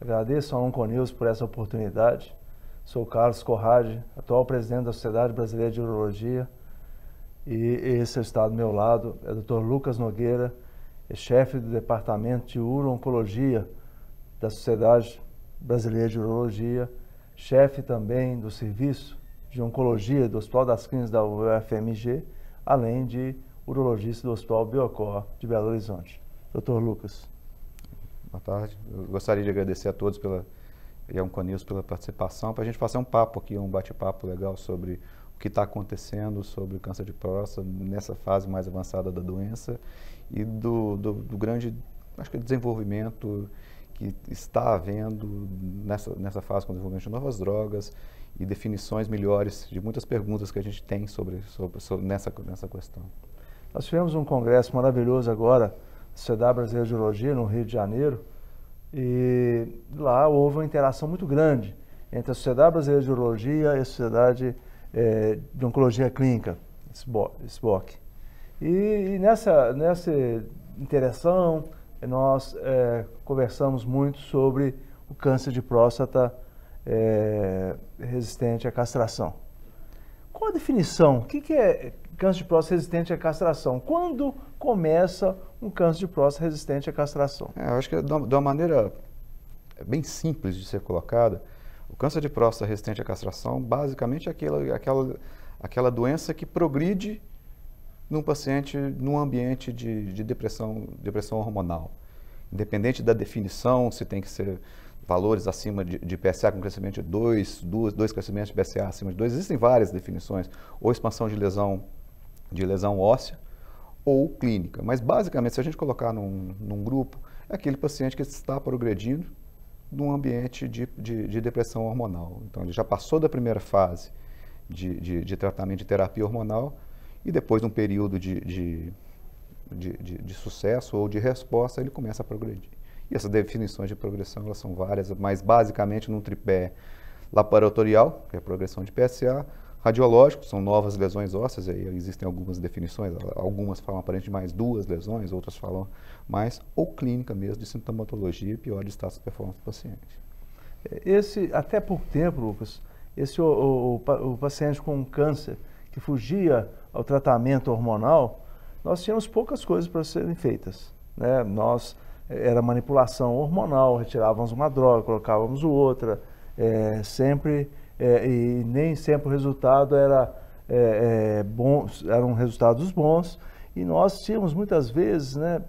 Agradeço a Onconews por essa oportunidade Sou Carlos Corrade, atual presidente da Sociedade Brasileira de Urologia. E esse é está do meu lado, é o Dr. Lucas Nogueira, é chefe do Departamento de Urooncologia da Sociedade Brasileira de Urologia, chefe também do Serviço de Oncologia do Hospital das Clínicas da UFMG, além de urologista do Hospital Biocor de Belo Horizonte. Dr. Lucas. Boa tarde. Eu gostaria de agradecer a todos pela e um Uncanils pela participação, para a gente fazer um papo aqui, um bate-papo legal sobre o que está acontecendo, sobre o câncer de próstata nessa fase mais avançada da doença e do, do, do grande acho que é desenvolvimento que está havendo nessa, nessa fase com o desenvolvimento de novas drogas e definições melhores de muitas perguntas que a gente tem sobre, sobre, sobre nessa, nessa questão. Nós tivemos um congresso maravilhoso agora, Sociedade Brasileira de Urologia, no Rio de Janeiro, e lá houve uma interação muito grande entre a Sociedade Brasileira de Urologia e a Sociedade é, de Oncologia Clínica, SBOC. E, e nessa, nessa interação, nós é, conversamos muito sobre o câncer de próstata é, resistente à castração. Qual a definição? O que, que é câncer de próstata resistente à castração? Quando começa um câncer de próstata resistente à castração? É, eu acho que é de uma maneira é bem simples de ser colocada, o câncer de próstata resistente à castração basicamente é aquela, aquela, aquela doença que progride num paciente num ambiente de, de depressão, depressão hormonal. Independente da definição, se tem que ser valores acima de, de, PSA com crescimento de 2, dois crescimentos de PSA acima de 2, existem várias definições, ou expansão de lesão, de lesão óssea, ou clínica. Mas, basicamente, se a gente colocar num, num grupo, é aquele paciente que está progredindo num ambiente de, de, de, depressão hormonal. Então, ele já passou da primeira fase de, de, de tratamento de terapia hormonal e depois de um período de, de sucesso ou de resposta, ele começa a progredir. E essas definições de progressão elas são várias, mas basicamente num tripé laboratorial, que é a progressão de PSA, Radiológico, são novas lesões ósseas, aí existem algumas definições, algumas falam aparentemente mais duas lesões, outras falam mais, ou clínica mesmo, de sintomatologia e pior de status de performance do paciente. É, esse, até pouco tempo, Lucas, esse o, o, o paciente com câncer que fugia ao tratamento hormonal, nós tínhamos poucas coisas para serem feitas. Né? Nós é, era manipulação hormonal, retirávamos uma droga, colocávamos outra, é, sempre é, e nem sempre o resultado era é, é, bons, eram resultados bons e nós tínhamos muitas vezes né,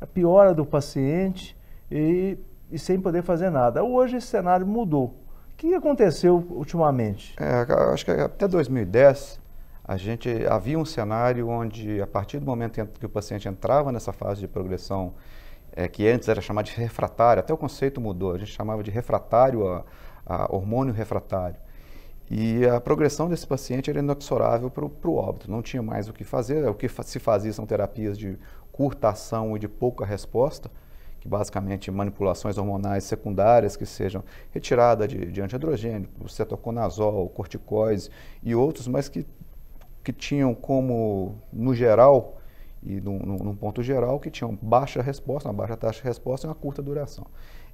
a piora do paciente e, e sem poder fazer nada. Hoje esse cenário mudou. O que aconteceu ultimamente? É, acho que até 2010 a gente havia um cenário onde a partir do momento que o paciente entrava nessa fase de progressão é, que antes era chamado de refratário, até o conceito mudou, a gente chamava de refratário a, a hormônio refratário. E a progressão desse paciente era inexorável para o óbito, não tinha mais o que fazer. O que se fazia são terapias de curta ação e de pouca resposta, que basicamente manipulações hormonais secundárias que sejam retirada de, de antiandrogênico, cetoconazol, corticoides e outros, mas que, que tinham como, no geral, e num, num ponto geral, que tinham baixa resposta, uma baixa taxa de resposta e uma curta duração.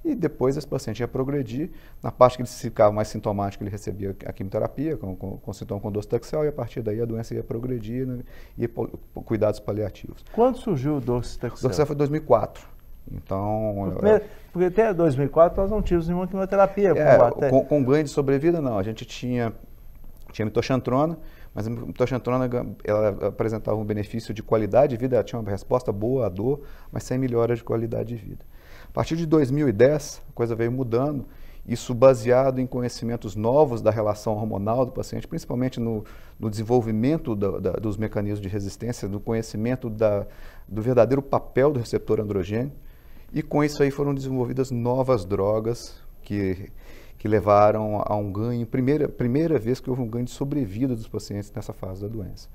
E depois esse paciente ia progredir. Na parte que ele ficava mais sintomático, ele recebia a quimioterapia com, com, com sintoma condostaxial e a partir daí a doença ia progredir né, e cuidados paliativos. Quando surgiu o docetaxel? O docetaxel foi em 2004. Então. Primeiro, porque até 2004 nós não tínhamos nenhuma quimioterapia. É, com, com, com ganho de sobrevida, não. A gente tinha, tinha mitoxantrona, mas a mitoxantrona ela apresentava um benefício de qualidade de vida, ela tinha uma resposta boa à dor, mas sem melhora de qualidade de vida. A partir de 2010, a coisa veio mudando, isso baseado em conhecimentos novos da relação hormonal do paciente, principalmente no, no desenvolvimento da, da, dos mecanismos de resistência, no conhecimento da, do verdadeiro papel do receptor androgênio. E com isso aí foram desenvolvidas novas drogas que, que levaram a um ganho, primeira, primeira vez que houve um ganho de sobrevida dos pacientes nessa fase da doença.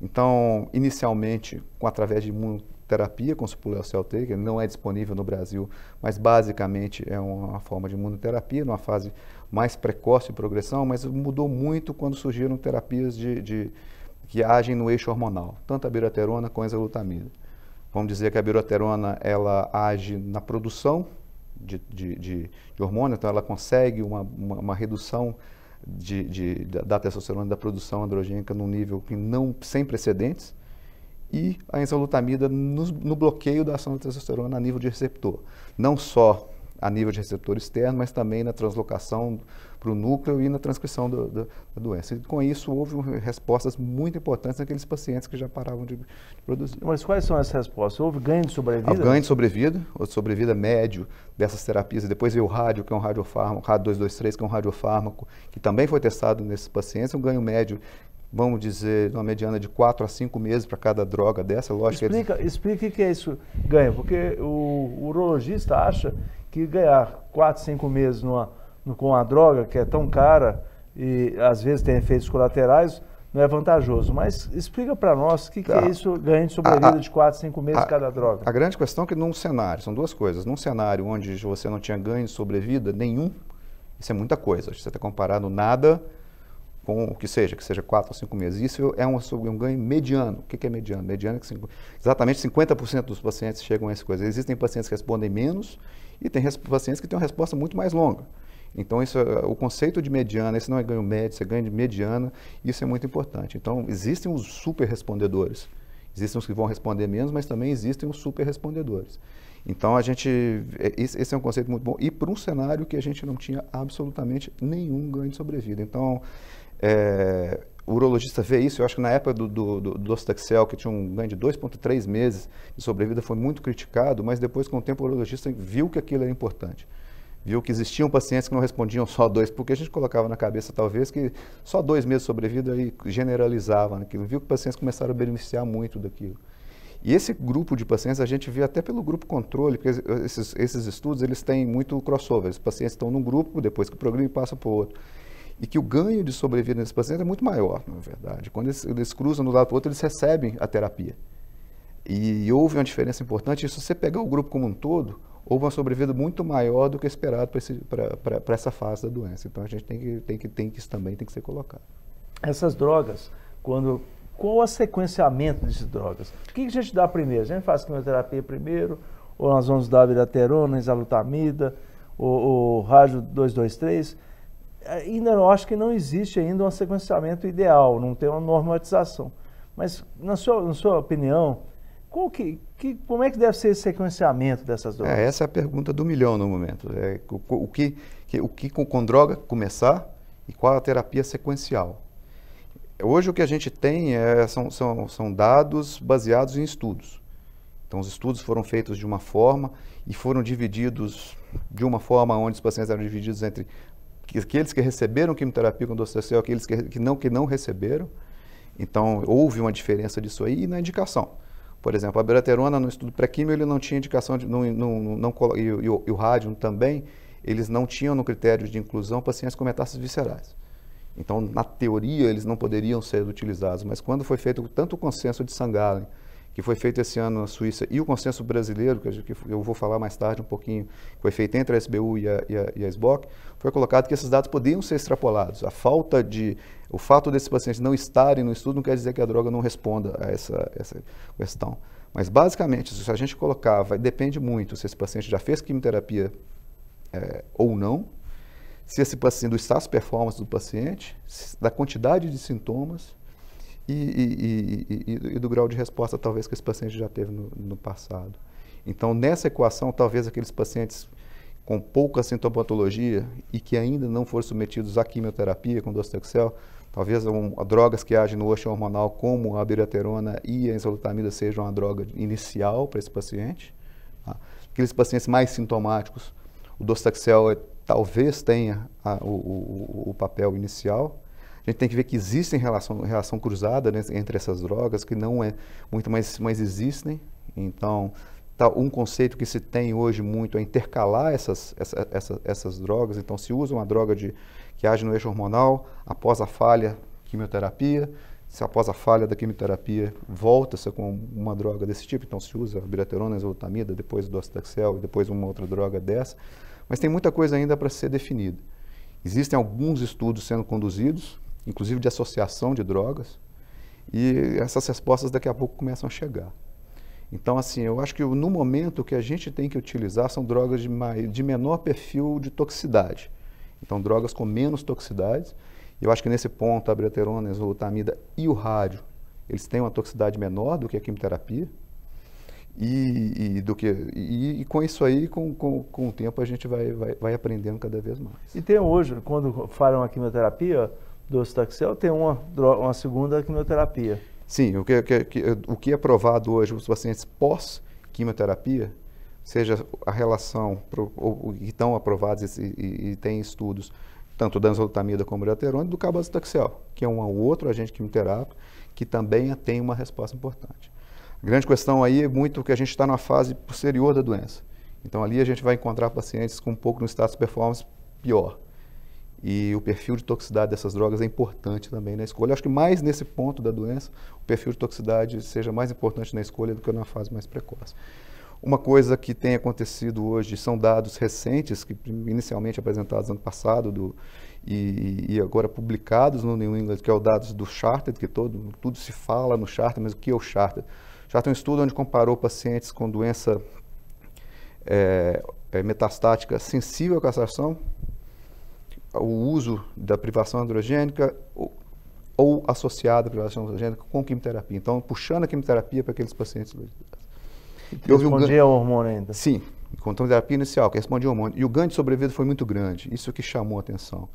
Então, inicialmente, com, através de imunoterapia com supolioceltei, que não é disponível no Brasil, mas basicamente é uma forma de imunoterapia, numa fase mais precoce de progressão, mas mudou muito quando surgiram terapias de, de que agem no eixo hormonal, tanto a biroterona quanto a enzalutamida. Vamos dizer que a biroterona ela age na produção de, de, de, de hormônio, então ela consegue uma, uma, uma redução de, de, da testosterona da produção androgênica num nível que não, sem precedentes e a enzalutamida no, no bloqueio da ação da testosterona a nível de receptor. Não só a nível de receptor externo, mas também na translocação para o núcleo e na transcrição do, do, da doença. E com isso, houve respostas muito importantes naqueles pacientes que já paravam de, de, produzir. Mas quais são essas respostas? Houve ganho de sobrevida? Houve ganho de sobrevida, ou sobrevida médio dessas terapias. E depois veio o rádio, que é um radiofármaco, rádio 223, que é um radiofármaco, que também foi testado nesses pacientes, um ganho médio vamos dizer, uma mediana de 4 a 5 meses para cada droga dessa, lógico. É explica, eles... explica o que é isso ganho, porque o, o urologista acha que ganhar 4, 5 meses numa, no, com a droga, que é tão cara e às vezes tem efeitos colaterais, não é vantajoso. Mas explica para nós o que, que, tá. é isso ganho de sobrevida de 4, 5 meses a, cada droga. A grande questão é que num cenário, são duas coisas, num cenário onde você não tinha ganho de sobrevida nenhum, isso é muita coisa. Você está comparando nada com o que seja, que seja 4 ou 5 meses. Isso é um, um ganho mediano. O que, que é mediano? Mediano é que cinco, exatamente 50% dos pacientes chegam a essa coisa. Existem pacientes que respondem menos e tem pacientes que têm uma resposta muito mais longa. Então, isso, o conceito de mediana, esse não é ganho médio, você é ganho de mediana, isso é muito importante. Então, existem os super respondedores. Existem os que vão responder menos, mas também existem os super respondedores. Então, a gente, é, esse é um conceito muito bom. E para um cenário que a gente não tinha absolutamente nenhum ganho de sobrevida. Então, é, o urologista vê isso, eu acho que na época do, do, do, do Ostaxel, que tinha um ganho de 2,3 meses de sobrevida, foi muito criticado, mas depois, com o tempo, o urologista viu que aquilo era importante. Viu que existiam pacientes que não respondiam só dois, porque a gente colocava na cabeça, talvez, que só dois meses de sobrevida e generalizava naquilo. Viu que pacientes começaram a beneficiar muito daquilo. E esse grupo de pacientes a gente vê até pelo grupo controle, porque esses, esses estudos eles têm muito crossover. Os pacientes estão num grupo, depois que progridem, passa para o outro e que o ganho de sobrevida nesse paciente é muito maior, na verdade. Quando eles, eles cruzam do lado para o outro, eles recebem a terapia. E, e houve uma diferença importante, e se você pegar o grupo como um todo, houve uma sobrevida muito maior do que esperado para essa fase da doença. Então a gente tem que, tem que, tem que isso também tem que ser colocado. Essas drogas, quando qual o sequenciamento dessas drogas? O que a gente dá primeiro? A gente faz quimioterapia primeiro, ou nós vamos dar bilaterona, exalutamida, ou, ou rádio 223? É, ainda eu acho que não existe ainda um sequenciamento ideal, não tem uma normatização. Mas, na sua, na sua opinião, que, que, como é que deve ser esse sequenciamento dessas drogas? É, essa é a pergunta do milhão no momento. É, o, o, que, o que com, com droga começar e qual a terapia sequencial? Hoje o que a gente tem é, são, são, são dados baseados em estudos. Então, os estudos foram feitos de uma forma e foram divididos de uma forma onde os pacientes eram divididos entre aqueles que receberam quimioterapia com docetaxel, aqueles que, que, não, que não receberam. Então, houve uma diferença disso aí e na indicação. Por exemplo, a beraterona no estudo pré-químio ele não tinha indicação de, não, não, não, e, e, o, e o rádio também, eles não tinham no critério de inclusão pacientes com metástases viscerais. Então, na teoria, eles não poderiam ser utilizados, mas quando foi feito tanto o consenso de Sangalen que foi feito esse ano na Suíça, e o consenso brasileiro, que eu vou falar mais tarde um pouquinho, que foi feito entre a SBU e a, e a, e a SBOC, foi colocado que esses dados podiam ser extrapolados. A falta de. O fato desses pacientes não estarem no estudo não quer dizer que a droga não responda a essa, essa questão. Mas, basicamente, se a gente colocava, depende muito se esse paciente já fez quimioterapia é, ou não, se esse paciente, do status performance do paciente, da quantidade de sintomas e, e, e, do grau de resposta talvez que esse paciente já teve no, no passado. Então, nessa equação, talvez aqueles pacientes com pouca sintomatologia e que ainda não foram submetidos à quimioterapia com docetaxel, talvez um, drogas que agem no osso hormonal como a biraterona e a enzalutamida sejam a droga inicial para esse paciente. Tá? Aqueles pacientes mais sintomáticos, o docetaxel é, talvez tenha a, o, o, o papel inicial, a gente tem que ver que existem relação, relação cruzada né, entre essas drogas, que não é muito, mas, mais existem. Então, tá, um conceito que se tem hoje muito é intercalar essas, essa, essa, essas drogas. Então, se usa uma droga de, que age no eixo hormonal, após a falha, quimioterapia, se após a falha da quimioterapia volta-se com uma droga desse tipo, então se usa bilaterona, exotamida, depois do docetaxel e depois uma outra droga dessa, mas tem muita coisa ainda para ser definida. Existem alguns estudos sendo conduzidos, inclusive de associação de drogas, e essas respostas daqui a pouco começam a chegar. Então, assim, eu acho que no momento o que a gente tem que utilizar são drogas de, de menor perfil de toxicidade. Então, drogas com menos toxicidades. Eu acho que nesse ponto, a breterona, a enzalutamida e o rádio, eles têm uma toxicidade menor do que a quimioterapia. E, e do que, e, e, com isso aí, com, com, com o tempo, a gente vai, vai, vai aprendendo cada vez mais. E tem hoje, quando falam a quimioterapia, doce taxel, tem uma, uma segunda quimioterapia. Sim, o que, que, que, o que é provado hoje os pacientes pós-quimioterapia, seja a relação, pro, ou, que estão aprovados e, e, e tem estudos, tanto da enzalutamida como da terona, do cabazitaxel, que é um outro agente quimioterápico que também tem uma resposta importante. A grande questão aí é muito que a gente está na fase posterior da doença. Então ali a gente vai encontrar pacientes com um pouco no status performance pior. E o perfil de toxicidade dessas drogas é importante também na escolha. Acho que mais nesse ponto da doença, o perfil de toxicidade seja mais importante na escolha do que na fase mais precoce. Uma coisa que tem acontecido hoje são dados recentes, que inicialmente apresentados ano passado do, e, e, agora publicados no New England, que é o dados do Chartered, que todo, tudo se fala no Chartered, mas o que é o Chartered? Chartered é um estudo onde comparou pacientes com doença é, metastática sensível à castração o uso da privação androgênica ou, ou associada à privação androgênica com quimioterapia. Então, puxando a quimioterapia para aqueles pacientes. E respondia um ao hormônio ainda? Sim, com a terapia inicial, que respondia ao hormônio. E o ganho de sobrevida foi muito grande, isso é que chamou a atenção.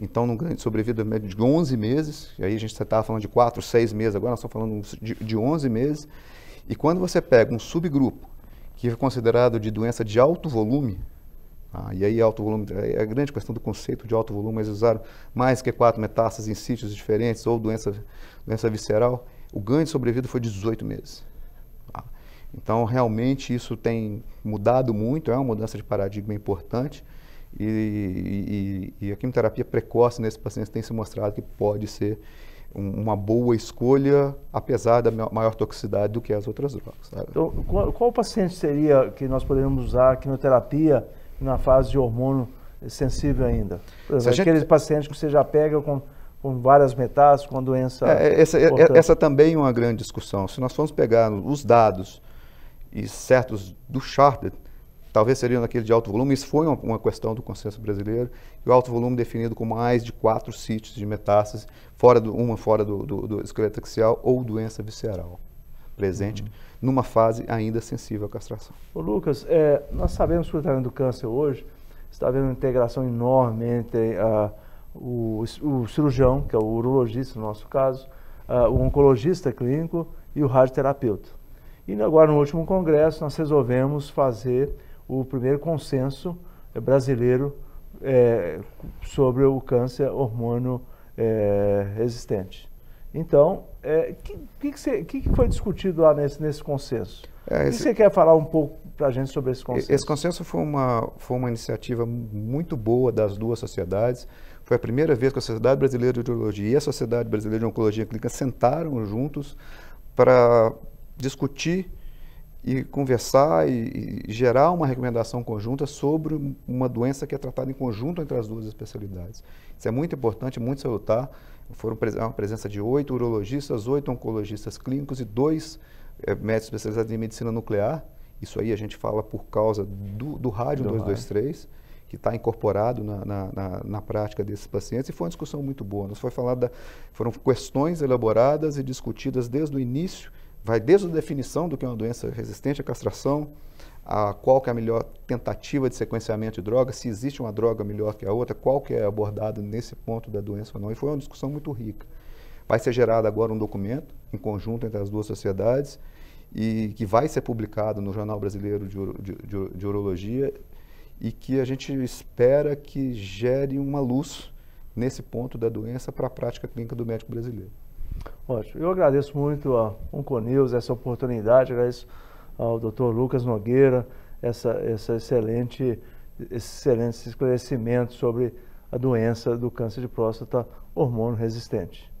Então, num ganho de sobrevida é médio de 11 meses, e aí a gente estava tá, falando de 4, 6 meses, agora nós estamos falando de, de 11 meses. E quando você pega um subgrupo que é considerado de doença de alto volume, ah, e aí alto volume, é, é a grande questão do conceito de alto volume, eles usaram mais que quatro metástases em sítios diferentes ou doença, doença visceral. O ganho de sobrevida foi 18 meses. Ah, então, realmente, isso tem mudado muito, é uma mudança de paradigma importante. E, e, e a quimioterapia precoce nesses pacientes tem se mostrado que pode ser uma boa escolha, apesar da maior toxicidade do que as outras drogas. Então, qual, qual paciente seria que nós poderíamos usar a quimioterapia na fase de hormônio sensível ainda. Exemplo, gente... Aqueles pacientes que você já pega com, com várias metástases, com doença. É, essa, é, essa também é uma grande discussão. Se nós formos pegar os dados e certos do Charter, talvez seriam daquele de alto volume, isso foi uma, uma questão do consenso brasileiro, e o alto volume definido com mais de quatro sítios de metástase, fora do, uma fora do, do, do esqueleto axial ou doença visceral presente numa fase ainda sensível à castração. Ô Lucas, é, nós sabemos que o tratamento do câncer hoje está havendo uma integração enorme entre uh, o, o, cirurgião, que é o urologista no nosso caso, uh, o oncologista clínico e o radioterapeuta. E agora no último congresso nós resolvemos fazer o primeiro consenso eh, brasileiro é, sobre o câncer hormônio é, resistente. Então, o é, que, que, que, que, foi discutido lá nesse, nesse consenso? É, esse, o que você quer falar um pouco para a gente sobre esse consenso? Esse consenso foi uma, foi uma iniciativa muito boa das duas sociedades. Foi a primeira vez que a Sociedade Brasileira de Urologia e a Sociedade Brasileira de Oncologia Clínica sentaram juntos para discutir e conversar e, e, gerar uma recomendação conjunta sobre uma doença que é tratada em conjunto entre as duas especialidades. Isso é muito importante, muito salutar. Foram é uma presença de oito urologistas, oito oncologistas clínicos e dois é, médicos especializados em medicina nuclear. Isso aí a gente fala por causa do, do rádio do 223, que está incorporado na, na, na, na, prática desses pacientes. E foi uma discussão muito boa. foi falada, foram questões elaboradas e discutidas desde o início vai desde a definição do que é uma doença resistente à castração, a qual que é a melhor tentativa de sequenciamento de drogas, se existe uma droga melhor que a outra, qual que é abordado nesse ponto da doença ou não. E foi uma discussão muito rica. Vai ser gerado agora um documento em conjunto entre as duas sociedades e que vai ser publicado no Jornal Brasileiro de, de, de, de Urologia e que a gente espera que gere uma luz nesse ponto da doença para a prática clínica do médico brasileiro. Ótimo. Eu agradeço muito a Onconews essa oportunidade, agradeço ao Dr. Lucas Nogueira essa, essa excelente, excelente esclarecimento sobre a doença do câncer de próstata hormônio resistente.